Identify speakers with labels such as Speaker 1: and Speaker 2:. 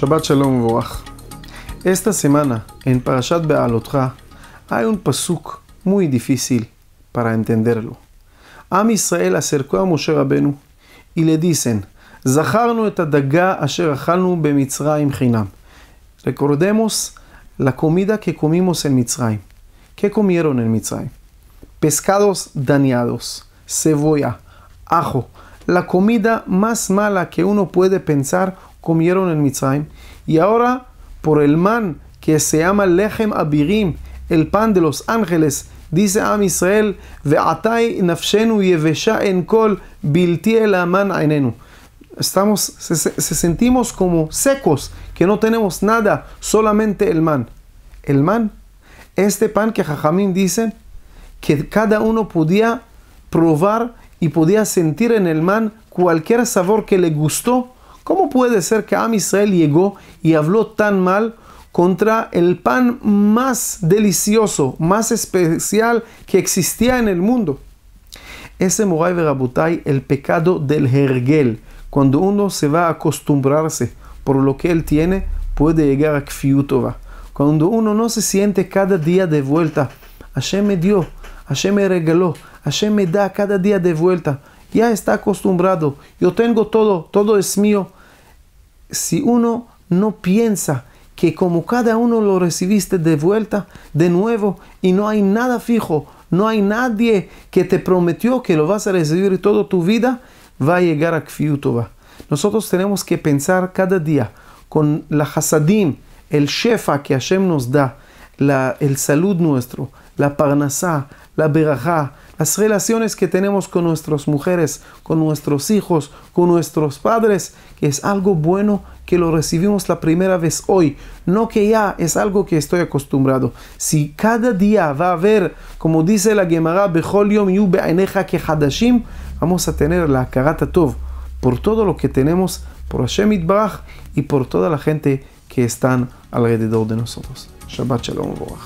Speaker 1: Shabbat Shalom Borach. Esta semana, en Parashat Bealotra, hay un pasuk muy difícil para entenderlo. Am Israel acercó a Moshe Rabenu y le dicen, et adaga asher achalnu bemitzraim chinam. Recordemos la comida que comimos en Mitzrayim. ¿Qué comieron en Mitzrayim? Pescados dañados, cebolla, ajo, la comida más mala que uno puede pensar comieron en Mitzrayim. Y ahora, por el man que se llama Lechem Abirim, el pan de los ángeles, dice a Israel, Ve'atai nafshenu en kol bilti el aman Estamos, se, sentimos como secos, que no tenemos nada, solamente el man. El man, este pan que Jajamín dice que cada uno podía probar y podía sentir en el man cualquier sabor que le gustó ¿Cómo puede ser que Am Israel llegó y habló tan mal contra el pan más delicioso, más especial que existía en el mundo? Ese Moray Verabutai, el pecado del Hergel, cuando uno se va a acostumbrarse por lo que él tiene, puede llegar a Kfiutova. Cuando uno no se siente cada día de vuelta, Hashem me dio, Hashem me regaló, Hashem me da cada día de vuelta. Ya está acostumbrado, yo tengo todo, todo es mío, si uno no piensa que como cada uno lo recibiste de vuelta, de nuevo, y no hay nada fijo, no hay nadie que te prometió que lo vas a recibir toda tu vida, va a llegar a Kfiutova. Nosotros tenemos que pensar cada día con la Hasadim, el Shefa que Hashem nos da, el salud nuestro, la Parnasá, la Berajá, las relaciones que tenemos con nuestras mujeres, con nuestros hijos, con nuestros padres, es algo bueno que lo recibimos la primera vez hoy, no que ya es algo que estoy acostumbrado. Si cada día va a haber, como dice la Gemara, vamos a tener la karata tov por todo lo que tenemos por Hashem y por toda la gente que están alrededor de nosotros. Shabbat Shalom